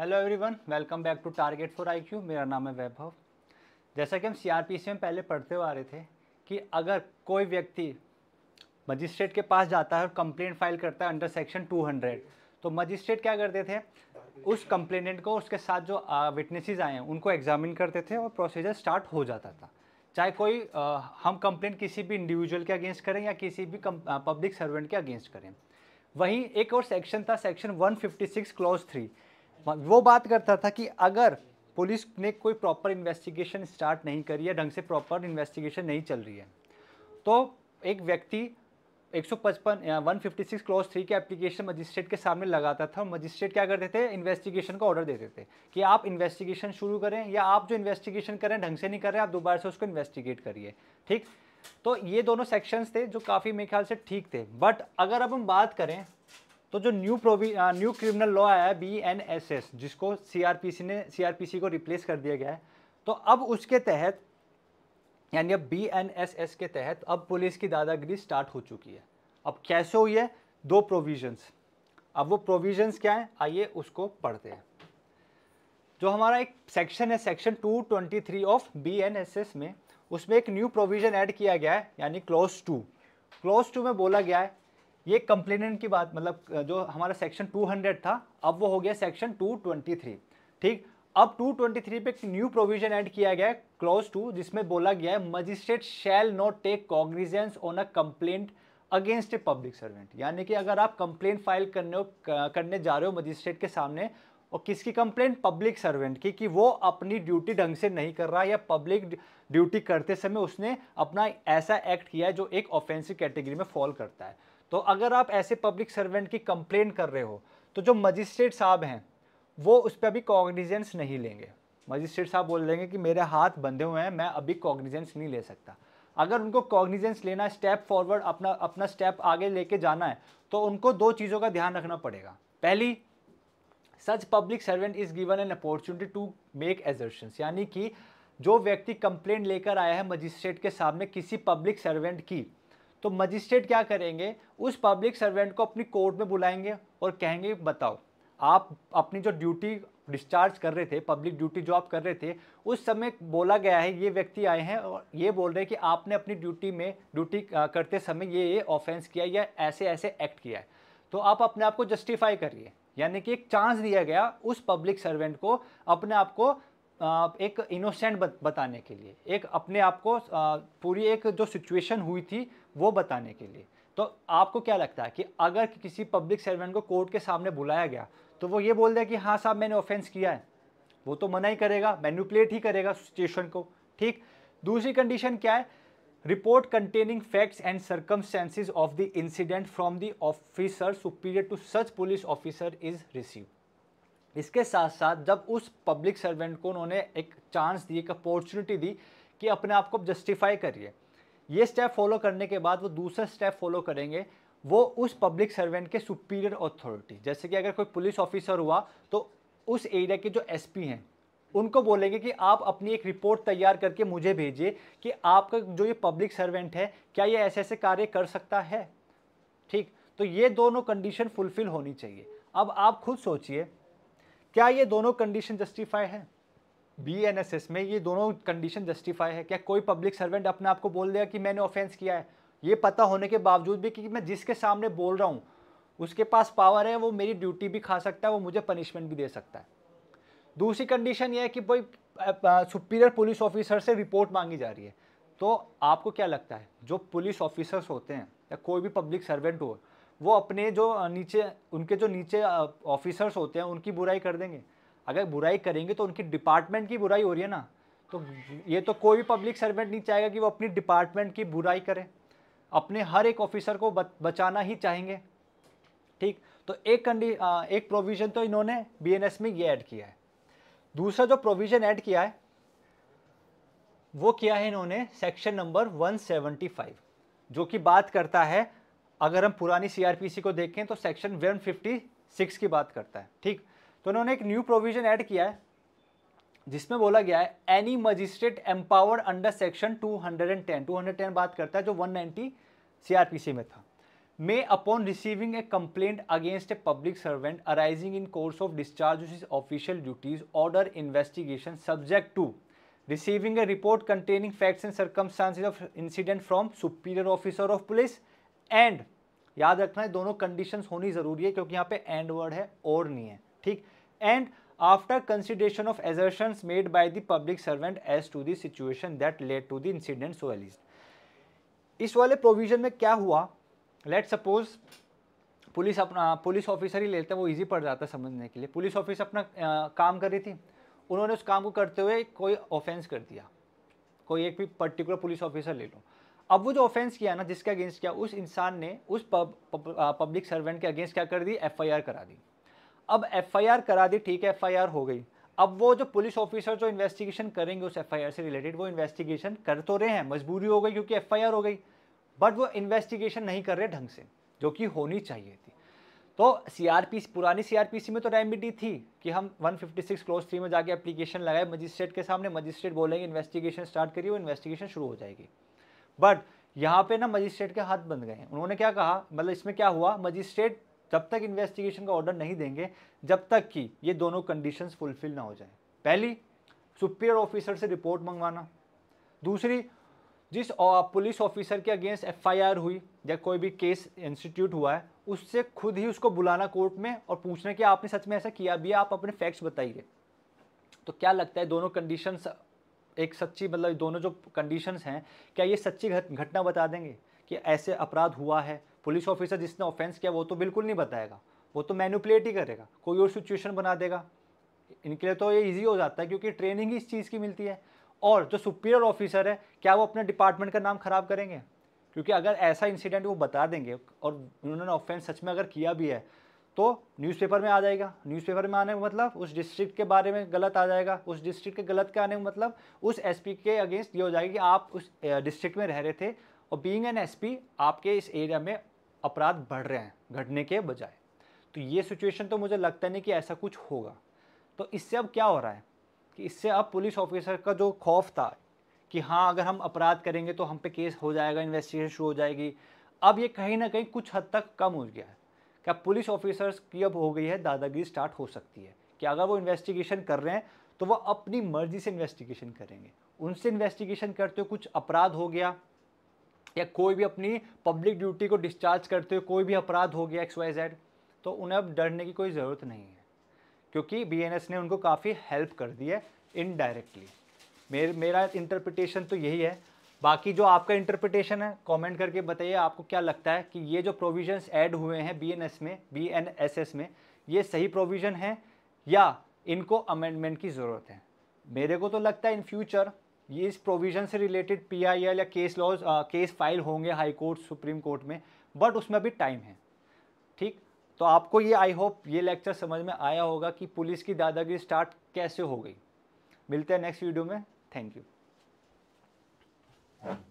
hello everyone welcome back to target for IQ मेरा नाम है वैभव जैसा कि हम सीआरपीसी में पहले पढ़ते हुए आ रहे थे कि अगर कोई व्यक्ति मजिस्ट्रेट के पास जाता है और कंप्लेंट फाइल करता है अंडर सेक्शन 200 तो मजिस्ट्रेट क्या करते थे उस कंप्लेनेंट को उसके साथ जो विटनेसेस आए हैं उनको एग्जामिन करते थे और प्रोसीजर स्टार्ट हो जाता था चाहे कोई आ, हम कंप्लेंट किसी भी इंडिविजुअल के अगेंस्ट करें या किसी भी पब्लिक सर्वेंट के अगेंस्ट करें वहीं एक और सेक्शन था सेक्शन 156 क्लॉज थ्री हाँ, वो बात करता था कि अगर पुलिस ने कोई प्रॉपर इन्वेस्टिगेशन स्टार्ट नहीं करी है ढंग से प्रॉपर इन्वेस्टिगेशन नहीं चल रही है तो एक व्यक्ति 155 156 क्लॉज थ्री के एप्लीकेशन मजिस्ट्रेट के सामने लगाता था मजिस्ट्रेट क्या करते थे इन्वेस्टिगेशन का ऑर्डर देते थे कि आप इन्वेस्टिगेशन शुरू करें या आप जो इन्वेस्टिगेशन करें ढंग से नहीं करें आप दोबारा से उसको इन्वेस्टिगेट करिए ठीक तो ये दोनों सेक्शंस थे जो काफ़ी मेरे ख्याल से ठीक थे बट अगर अब हम बात करें तो जो न्यू प्रोवी न्यू क्रिमिनल लॉ आया है बी एन एस एस जिसको सीआरपीसी ने सीआरपीसी को रिप्लेस कर दिया गया है तो अब उसके तहत यानी अब बी एन एस एस के तहत अब पुलिस की दादागिरी स्टार्ट हो चुकी है अब कैसे हुई है दो प्रोविजंस अब वो प्रोविजंस क्या हैं आइए उसको पढ़ते हैं जो हमारा एक सेक्शन है सेक्शन 223 ऑफ एस में उसमें एक न्यू प्रोविजन ऐड किया गया है यानी क्लॉज टू क्लॉज टू में बोला गया है ये कंप्लेनेंट की बात मतलब जो हमारा सेक्शन 200 था अब वो हो गया सेक्शन 223 ठीक अब 223 पे एक न्यू प्रोविजन ऐड किया गया है क्लॉज टू जिसमें बोला गया है magistrate shall not take cognizance on a complaint against a public servant यानी कि अगर आप कंप्लेन फाइल करने हो करने जा रहे हो मजिस्ट्रेट के सामने और किसकी कंप्लेंट पब्लिक सर्वेंट की कि वो अपनी ड्यूटी ढंग से नहीं कर रहा या पब्लिक ड्यूटी करते समय उसने अपना ऐसा एक्ट किया है जो एक ऑफेंसिव कैटेगरी में फॉल करता है तो अगर आप ऐसे पब्लिक सर्वेंट की कंप्लेन कर रहे हो तो जो मजिस्ट्रेट साहब हैं वो उस पर अभी कॉग्निजेंस नहीं लेंगे मजिस्ट्रेट साहब बोल देंगे कि मेरे हाथ बंधे हुए हैं मैं अभी कॉग्निजेंस नहीं ले सकता अगर उनको कॉग्निजेंस लेना स्टेप फॉरवर्ड अपना अपना स्टेप आगे लेके जाना है तो उनको दो चीज़ों का ध्यान रखना पड़ेगा पहली such public servant is given an opportunity to make assertions यानी कि जो व्यक्ति कंप्लेंट लेकर आया है मजिस्ट्रेट के सामने किसी पब्लिक सर्वेंट की तो मजिस्ट्रेट क्या करेंगे उस पब्लिक सर्वेंट को अपनी कोर्ट में बुलाएंगे और कहेंगे बताओ आप अपनी जो ड्यूटी डिस्चार्ज कर रहे थे पब्लिक ड्यूटी जो आप कर रहे थे उस समय बोला गया है ये व्यक्ति आए हैं और ये बोल रहे हैं कि आपने अपनी ड्यूटी में ड्यूटी करते समय ये ये ऑफेंस किया या ऐसे ऐसे एक्ट किया है तो आप अपने आप को जस्टिफाई करिए यानी कि एक चांस दिया गया उस पब्लिक सर्वेंट को अपने आप को एक इनोसेंट बताने के लिए एक अपने आप को पूरी एक जो सिचुएशन हुई थी वो बताने के लिए तो आपको क्या लगता है कि अगर किसी पब्लिक सर्वेंट को कोर्ट के सामने बुलाया गया तो वो ये बोल दे कि हाँ साहब मैंने ऑफेंस किया है वो तो मना ही करेगा मैन्यूपलेट ही करेगा सिचुएशन को ठीक दूसरी कंडीशन क्या है report containing facts and circumstances of the incident from the officer superior to such police officer is receive इसके साथ साथ जब उस पब्लिक सर्वेंट को उन्होंने एक चांस दी एक अपॉर्चुनिटी दी कि अपने आप को जस्टिफाई करिए ये स्टेप फॉलो करने के बाद वो दूसरा स्टेप फॉलो करेंगे वो उस पब्लिक सर्वेंट के सुपीरियर अथॉरिटी जैसे कि अगर कोई पुलिस ऑफिसर हुआ तो उस एरिया के जो एसपी हैं उनको बोलेंगे कि आप अपनी एक रिपोर्ट तैयार करके मुझे भेजिए कि आपका जो ये पब्लिक सर्वेंट है क्या ये ऐसे ऐसे कार्य कर सकता है ठीक तो ये दोनों कंडीशन फुलफिल होनी चाहिए अब आप खुद सोचिए क्या ये दोनों कंडीशन जस्टिफाई है बी एन एस एस में ये दोनों कंडीशन जस्टिफाई है क्या कोई पब्लिक सर्वेंट अपने आप को बोल देगा कि मैंने ऑफेंस किया है ये पता होने के बावजूद भी कि मैं जिसके सामने बोल रहा हूँ उसके पास पावर है वो मेरी ड्यूटी भी खा सकता है वो मुझे पनिशमेंट भी दे सकता है दूसरी कंडीशन ये है कि कोई सुपीरियर पुलिस ऑफिसर से रिपोर्ट मांगी जा रही है तो आपको क्या लगता है जो पुलिस ऑफिसर्स होते हैं या कोई भी पब्लिक सर्वेंट हो वो अपने जो नीचे उनके जो नीचे ऑफिसर्स होते हैं उनकी बुराई कर देंगे अगर बुराई करेंगे तो उनकी डिपार्टमेंट की बुराई हो रही है ना तो ये तो कोई भी पब्लिक सर्वेंट नहीं चाहेगा कि वो अपनी डिपार्टमेंट की बुराई करे अपने हर एक ऑफिसर को बचाना ही चाहेंगे ठीक तो एक कंडी एक प्रोविज़न तो इन्होंने बीएनएस में ये ऐड किया है दूसरा जो प्रोविज़न ऐड किया है वो किया है इन्होंने सेक्शन नंबर 175 जो कि बात करता है अगर हम पुरानी सीआरपीसी को देखें तो सेक्शन 156 की बात करता है ठीक तो उन्होंने एक न्यू प्रोविजन ऐड किया है जिसमें बोला गया है any magistrate empowered under section 210 210 बात करता है जो 190 सीआरपीसी में था may upon receiving a complaint against a public servant arising in course of discharge official duties order investigation subject to receiving a report containing facts and circumstances of incident from superior officer of police and याद रखना है दोनों conditions होनी ज़रूरी है क्योंकि यहाँ पे एंड वर्ड है और नहीं है ठीक and after consideration of assertion made by public servant as to to the that that to the the incident इस वाले प्रोविजन में क्या हुआ लेट सपोज पुलिस अपना पुलिस ऑफिसर ही लेते हैं वो इजी पड़ जाता है समझने के लिए पुलिस ऑफिसर अपना आ, काम कर रही थी उन्होंने उस काम को करते हुए कोई ऑफेंस कर दिया कोई एक भी पर्टिकुलर पुलिस ऑफिसर ले लो अब वो जो ऑफेंस किया ना जिसके अगेंस्ट किया उस इंसान ने उस पब, पब, पब्लिक सर्वेंट के अगेंस्ट क्या कर दी एफआईआर करा दी अब एफआईआर करा दी ठीक है एफआईआर हो गई अब वो जो पुलिस ऑफिसर जो इन्वेस्टिगेशन करेंगे उस एफआईआर से रिलेटेड वो इन्वेस्टिगेशन कर तो रहे हैं मजबूरी हो गई क्योंकि एफआईआर हो गई बट वो इन्वेस्टिगेशन नहीं कर रहे ढंग से जो कि होनी चाहिए थी तो सी पुरानी सीआरपीसी में तो रेमिडी थी कि हम 156 क्लोज थ्री में जाके एप्लीकेशन लगाए मजिस्ट्रेट के सामने मजिस्ट्रेट बोलेंगे इन्वेस्टिगेशन स्टार्ट करिए वो इन्वेस्टिगेशन शुरू हो जाएगी बट यहाँ पे ना मजिस्ट्रेट के हाथ बंद गए उन्होंने क्या कहा मतलब इसमें क्या हुआ मजिस्ट्रेट जब तक इन्वेस्टिगेशन का ऑर्डर नहीं देंगे जब तक कि ये दोनों कंडीशन फुलफिल ना हो जाए पहली सुपीरियर ऑफिसर से रिपोर्ट मंगवाना दूसरी जिस पुलिस ऑफिसर के अगेंस्ट एफआईआर हुई या कोई भी केस इंस्टीट्यूट हुआ है उससे खुद ही उसको बुलाना कोर्ट में और पूछना कि आपने सच में ऐसा किया भी आप अपने फैक्ट्स बताइए तो क्या लगता है दोनों कंडीशन एक सच्ची मतलब दोनों जो कंडीशंस हैं क्या ये सच्ची घटना बता देंगे कि ऐसे अपराध हुआ है पुलिस ऑफिसर जिसने ऑफेंस किया वो तो बिल्कुल नहीं बताएगा वो तो मैनुपलेट ही करेगा कोई और सिचुएशन बना देगा इनके लिए तो ये ईजी हो जाता है क्योंकि ट्रेनिंग ही इस चीज़ की मिलती है और जो सुपीरियर ऑफिसर है क्या वो अपने डिपार्टमेंट का नाम ख़राब करेंगे क्योंकि अगर ऐसा इंसिडेंट वो बता देंगे और उन्होंने ऑफेंस सच में अगर किया भी है तो न्यूज़पेपर में आ जाएगा न्यूज़पेपर में आने का मतलब उस डिस्ट्रिक्ट के बारे में गलत आ जाएगा उस डिस्ट्रिक्ट के गलत के आने का मतलब उस एसपी के अगेंस्ट ये हो जाएगा कि आप उस डिस्ट्रिक्ट में रह रहे थे और बीइंग एन एसपी आपके इस एरिया में अपराध बढ़ रहे हैं घटने के बजाय तो ये सिचुएशन तो मुझे लगता नहीं कि ऐसा कुछ होगा तो इससे अब क्या हो रहा है कि इससे अब पुलिस ऑफिसर का जो खौफ था कि हाँ अगर हम अपराध करेंगे तो हम पे केस हो जाएगा इन्वेस्टिगेशन शुरू हो जाएगी अब ये कहीं ना कहीं कुछ हद तक कम हो गया है क्या पुलिस ऑफिसर्स की अब हो गई है दादागिरी स्टार्ट हो सकती है कि अगर वो इन्वेस्टिगेशन कर रहे हैं तो वो अपनी मर्जी से इन्वेस्टिगेशन करेंगे उनसे इन्वेस्टिगेशन करते हुए कुछ अपराध हो गया या कोई भी अपनी पब्लिक ड्यूटी को डिस्चार्ज करते हुए कोई भी अपराध हो गया एक्स वाई जेड तो उन्हें अब डरने की कोई ज़रूरत नहीं है क्योंकि बी ने उनको काफ़ी हेल्प कर दी है इनडायरेक्टली मेर, मेरा इंटरप्रिटेशन तो यही है बाकी जो आपका इंटरप्रिटेशन है कमेंट करके बताइए आपको क्या लगता है कि ये जो प्रोविजंस ऐड हुए हैं बीएनएस में बीएनएसएस में ये सही प्रोविज़न है या इनको अमेंडमेंट की ज़रूरत है मेरे को तो लगता है इन फ्यूचर ये इस प्रोविज़न से रिलेटेड पीआईएल या केस लॉज केस फाइल होंगे हाई कोर्ट सुप्रीम कोर्ट में बट उसमें भी टाइम है ठीक तो आपको ये आई होप ये लेक्चर समझ में आया होगा कि पुलिस की दादागिरी स्टार्ट कैसे हो गई मिलते हैं नेक्स्ट वीडियो में थैंक यू